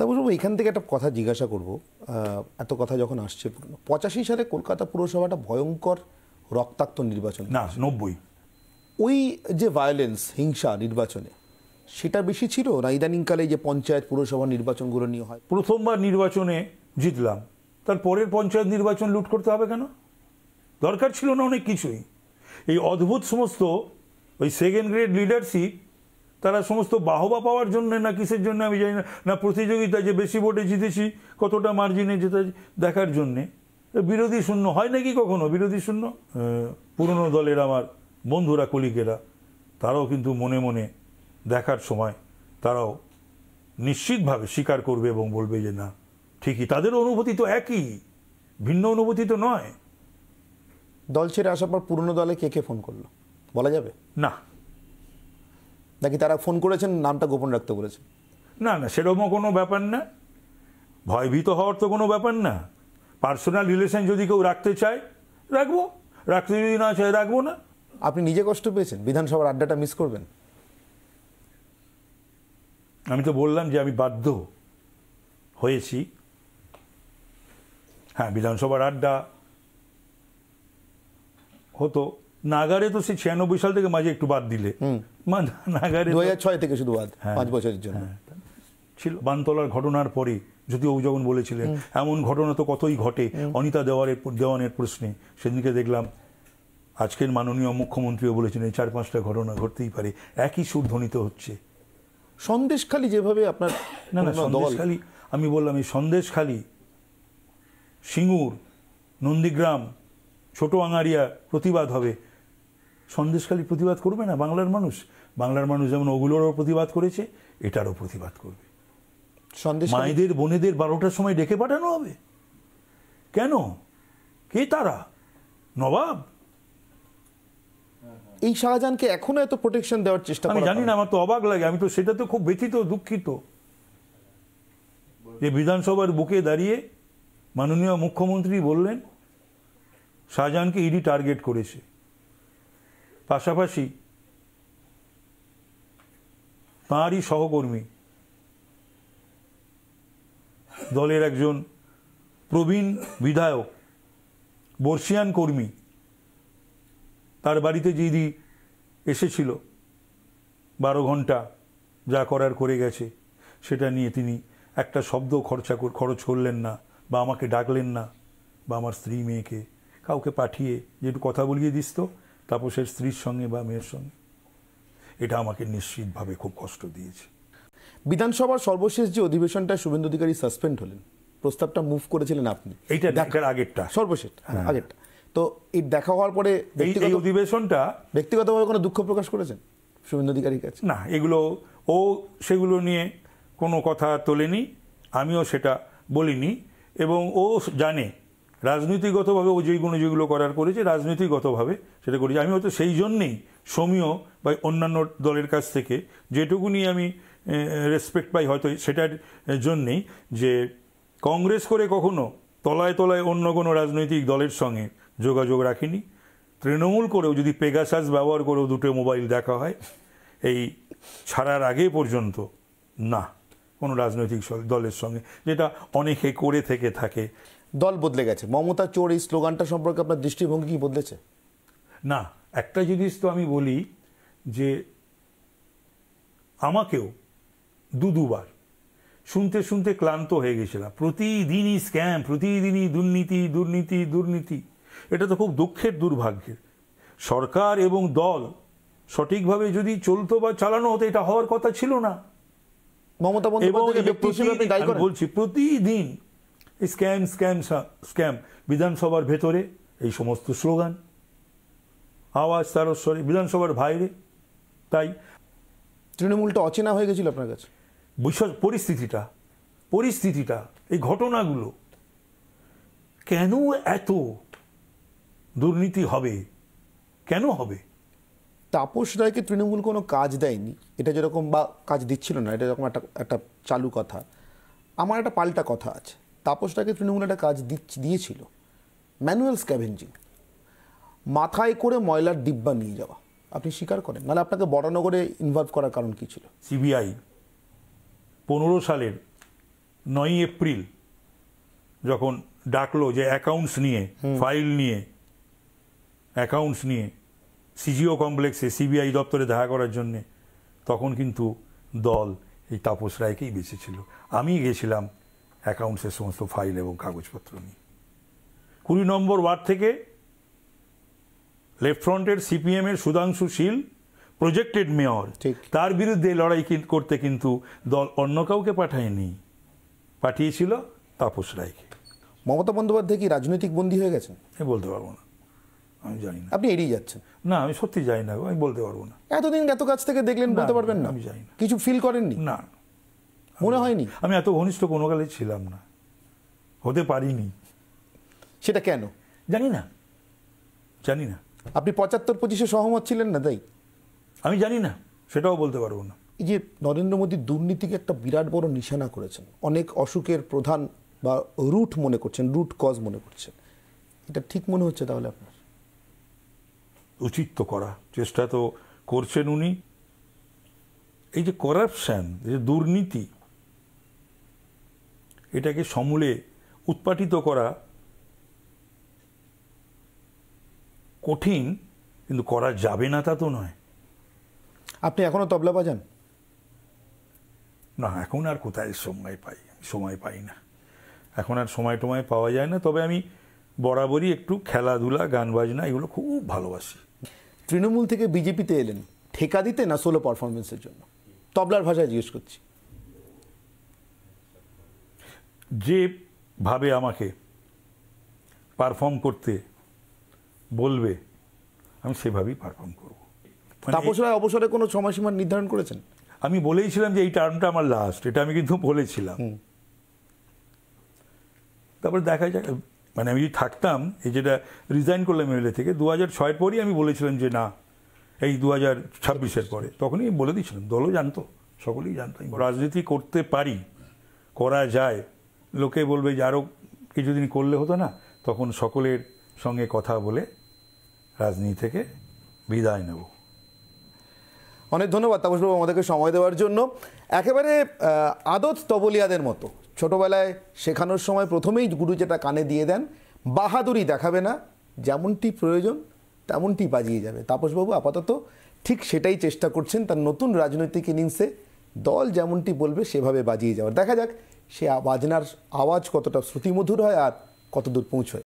তারপর এখান থেকে একটা কথা জিজ্ঞাসা করব এত কথা যখন আসছে পঁচাশি সালে কলকাতা পুরসভাটা ভয়ঙ্কর রক্তাক্ত নির্বাচন না নব্বই ওই যে ভায়োলেন্স হিংসা নির্বাচনে সেটা বেশি ছিল না ইদানিংকালে যে পঞ্চায়েত পুরসভা নির্বাচনগুলো নিয়ে হয় প্রথমবার নির্বাচনে জিতলাম তার পরের পঞ্চায়েত নির্বাচন লুট করতে হবে কেন দরকার ছিল না অনেক কিছুই এই অদ্ভুত সমস্ত ওই সেকেন্ড গ্রেড লিডারশিপ তারা সমস্ত বাহবা পাওয়ার জন্য না কিসের জন্য আমি জানি না না প্রতিযোগিতা যে বেশি ভোটে জিতেছি কতটা মার্জিনে যেতে দেখার জন্যে বিরোধী শূন্য হয় নাকি কখনো বিরোধী শূন্য পুরনো দলের আমার বন্ধুরা কলিকেরা তারাও কিন্তু মনে মনে দেখার সময় তারাও নিশ্চিতভাবে স্বীকার করবে এবং বলবে যে না ঠিকই তাদের অনুভূতি তো একই ভিন্ন অনুভূতি তো নয় দল ছেড়ে আসার পর পুরনো দলে কে কে ফোন করলো বলা যাবে না নাকি তারা ফোন করেছেন নামটা গোপন রাখতে বলেছেন না না সেরকমও কোনো ব্যাপার না ভয়ভীত হওয়ার তো কোনো ব্যাপার না পার্সোনাল রিলেশন যদি কেউ রাখতে চায় রাখবো রাখতে যদি না চায় রাখবো না আপনি নিজে কষ্ট পেয়েছেন বিধানসভার আড্ডাটা মিস করবেন আমি তো বললাম যে আমি বাধ্য হয়েছি হ্যাঁ বিধানসভার আড্ডা হতো নাগারে তো সেই ছিয়ানব্বই সাল থেকে মাঝে একটু বাদ দিলে মানে নাগারে দু ছয় থেকে শুধু বাদ হ্যাঁ। পাঁচ বছরের জন্য হ্যাঁ, ছিল বানতলার ঘটনার পরে যদি ও যখন বলেছিলেন এমন ঘটনা তো কতই ঘটে অনিতা দেওয়ারের দেওয়ানের প্রশ্নে সেদিনকে দেখলাম আজকের মাননীয় মুখ্যমন্ত্রীও বলেছেন এই চার পাঁচটা ঘটনা ঘটতেই পারে একই সুর ধ্বনিত হচ্ছে সন্দেশখালি যেভাবে আপনার না না সন্দেশখালি আমি বললাম এই সন্দেশখালি সিঙ্গুর নন্দীগ্রাম ছোট আঙারিয়া প্রতিবাদ হবে সন্দেশখালী প্রতিবাদ করবে না বাংলার মানুষ বাংলার মানুষ যেমন ওগুলোরও প্রতিবাদ করেছে এটারও প্রতিবাদ করবে মায়েদের বোনেদের বারোটার সময় ডেকে পাঠানো হবে কেন কে তারা নবাব এই শাহজাহানকে এখনো এত প্রোটেকশন দেওয়ার চেষ্টা আমি জানি না আমার তো অবাক লাগে আমি তো সেটা তো খুব ব্যথিত দুঃখিত যে বিধানসভার বুকে দাঁড়িয়ে মাননীয় মুখ্যমন্ত্রী বললেন শাহজাহানকে ইডি টার্গেট করেছে পাশাপাশি তাঁরই সহকর্মী দলের একজন প্রবীণ বিধায়ক বর্ষিয়ান কর্মী তার বাড়িতে যদি এসেছিল বারো ঘন্টা যা করার করে গেছে সেটা নিয়ে তিনি একটা শব্দ খরচা খরচ করলেন না বা আমাকে ডাকলেন না বা আমার স্ত্রী মেয়েকে কাউকে পাঠিয়ে যেটু কথা বলিয়ে দিস তো তাপসের স্ত্রীর সঙ্গে বা মেয়ের সঙ্গে এটা আমাকে নিশ্চিতভাবে খুব কষ্ট দিয়েছে বিধানসভার সর্বশেষ যে অধিবেশনটা শুভেন্দু অধিকারী সাসপেন্ড হলেন প্রস্তাবটা মুভ করেছিলেন আপনি এইটা দেখার আগেরটা সর্বশেষ হ্যাঁ, হ্যাঁ। আগেরটা তো এই দেখা হওয়ার পরে এই অধিবেশনটা ব্যক্তিগতভাবে কোনো দুঃখ প্রকাশ করেছেন শুভেন্দু অধিকারীর কাছে না এগুলো ও সেগুলো নিয়ে কোনো কথা তোলেনি আমিও সেটা বলিনি এবং ও জানে রাজনীতিগতভাবে ও যেইগুলো যেগুলো করার করেছে রাজনীতিগতভাবে সেটা করেছি আমি হয়তো সেই জন্যেই সমীয় বা অন্যান্য দলের কাছ থেকে যেটুকুনি আমি রেসপেক্ট পাই হয়তো সেটার জন্যেই যে কংগ্রেস করে কখনো তলায় তলায় অন্য কোনো রাজনৈতিক দলের সঙ্গে যোগাযোগ রাখিনি তৃণমূল করেও যদি পেগাসাস ব্যবহার করেও দুটো মোবাইল দেখা হয় এই ছাড়ার আগে পর্যন্ত না কোনো রাজনৈতিক দলের সঙ্গে যেটা অনেকে করে থেকে থাকে দল বদলে গেছে মমতা চোর এই স্লোগানটা সম্পর্কে আপনার দৃষ্টিভঙ্গি কি বদলেছে না একটা জিনিস তো আমি বলি যে আমাকেও দু দুবার শুনতে শুনতে ক্লান্ত হয়ে গেছিলাম প্রতিদিনই স্ক্যাম প্রতিদিনই দুর্নীতি দুর্নীতি দুর্নীতি এটা তো খুব দুঃখের দুর্ভাগ্যের সরকার এবং দল সঠিকভাবে যদি চলতো বা চালানো হতো এটা হওয়ার কথা ছিল না মমতা বন্দ্যোপাধ্যায় বলছি প্রতিদিন স্ক্যাম স্ক্যাম স্ক্যাম বিধানসভার ভেতরে এই সমস্ত স্লোগান আওয়াজ তারস্বরে বিধানসভার বাইরে তাই তৃণমূলটা অচেনা হয়ে গেছিল আপনার কাছে বিশেষ পরিস্থিতিটা পরিস্থিতিটা এই ঘটনাগুলো কেন এত দুর্নীতি হবে কেন হবে তাপস রায়কে তৃণমূল কোনো কাজ দেয়নি এটা যেরকম বা কাজ দিচ্ছিল না এটা যেরকম একটা একটা চালু কথা আমার একটা পাল্টা কথা আছে তাপসটাকে তৃণমূল একটা কাজ দিয়েছিল ম্যানুয়াল স্ক্যাভেঞ্জিং মাথায় করে ময়লার ডিব্বা নিয়ে যাওয়া আপনি স্বীকার করেন নাহলে আপনাকে বড়নগরে ইনভলভ করার কারণ কী ছিল সিবিআই পনেরো সালের নয়ই এপ্রিল যখন ডাকলো যে অ্যাকাউন্টস নিয়ে ফাইল নিয়ে অ্যাকাউন্টস নিয়ে সিজিও কমপ্লেক্সে সিবিআই দপ্তরে দেখা করার জন্যে তখন কিন্তু দল এই তাপস রায়কেই বেঁচেছিল আমি গেছিলাম অ্যাকাউন্টসের সমস্ত ফাইল এবং কাগজপত্র নিয়ে কুড়ি নম্বর ওয়ার্ড থেকে লেফট ফ্রন্টের সিপিএমের সুধাংশু শীল প্রজেক্টেড মেয়র তার বিরুদ্ধে লড়াই করতে কিন্তু দল অন্য কাউকে পাঠায়নি পাঠিয়েছিল তাপস রায়কে মমতা বন্দ্যোপাধ্যায় কি রাজনৈতিক বন্দী হয়ে গেছেন আমি বলতে পারবো না আমি জানি না আপনি এড়িয়ে যাচ্ছেন না আমি সত্যি জানি না আমি বলতে পারবো না এতদিন এত কাছ থেকে দেখলেন বলতে পারবেন না আমি জানি না কিছু ফিল করেননি না মনে হয়নি আমি এত ঘনিষ্ঠ কোনো কালে ছিলাম না হতে পারিনি সেটা কেন জানি না জানি না আপনি পঁচাত্তর পঁচিশে সহমত ছিলেন না তাই আমি জানি না সেটাও বলতে পারবো না এই যে নরেন্দ্র মোদী দুর্নীতিকে একটা বিরাট বড় নিশানা করেছেন অনেক অসুখের প্রধান বা রুট মনে করছেন রুট কজ মনে করছেন এটা ঠিক মনে হচ্ছে তাহলে আপনার উচিত তো করা চেষ্টা তো করছেন উনি এই যে করাপশান এই যে দুর্নীতি এটাকে সমূলে উৎপাটিত করা কঠিন কিন্তু করা যাবে না তা তো নয় আপনি এখনও তবলা বাজান না এখন আর কোথায় সময় পাই সময় পাই না এখন আর সময় টময় পাওয়া যায় না তবে আমি বরাবরই একটু খেলাধুলা গান বাজনা এগুলো খুব ভালোবাসি তৃণমূল থেকে বিজেপিতে এলেন ঠেকা দিতে না সোলো পারফরমেন্সের জন্য তবলার ভাষায় জিজ্ঞেস করছি যেভাবে আমাকে পারফর্ম করতে বলবে আমি সেভাবেই পারফর্ম করব মানে তাপস অবসরে কোনো সময়সীমা নির্ধারণ করেছেন আমি বলেইছিলাম যে এই টার্মটা আমার লাস্ট এটা আমি কিন্তু বলেছিলাম তারপরে দেখা যাক মানে আমি যদি থাকতাম এই যেটা রিজাইন করলাম এমএলএ থেকে দু হাজার ছয়ের পরই আমি বলেছিলাম যে না এই দু হাজার ছাব্বিশের পরে তখনই বলে দিয়েছিলাম দলও জানতো সকলেই জানতো রাজনীতি করতে পারি করা যায় লোকে বলবে যে আরও কিছুদিন করলে হতো না তখন সকলের সঙ্গে কথা বলে রাজনীতি থেকে বিদায় নেব অনেক ধন্যবাদ তাপসবাবু আমাদেরকে সময় দেওয়ার জন্য একেবারে আদত তবলিয়াদের মতো ছোটবেলায় শেখানোর সময় প্রথমেই গুরু যেটা কানে দিয়ে দেন বাহাদুরি দেখাবে না যেমনটি প্রয়োজন তেমনটি বাজিয়ে যাবে তাপসবাবু আপাতত ঠিক সেটাই চেষ্টা করছেন তার নতুন রাজনৈতিক ইনিংসে দল যেমনটি বলবে সেভাবে বাজিয়ে যাওয়ার দেখা যাক সে বাজনার আওয়াজ কতটা শ্রুতিমধুর হয় আর কত দূর পৌঁছয়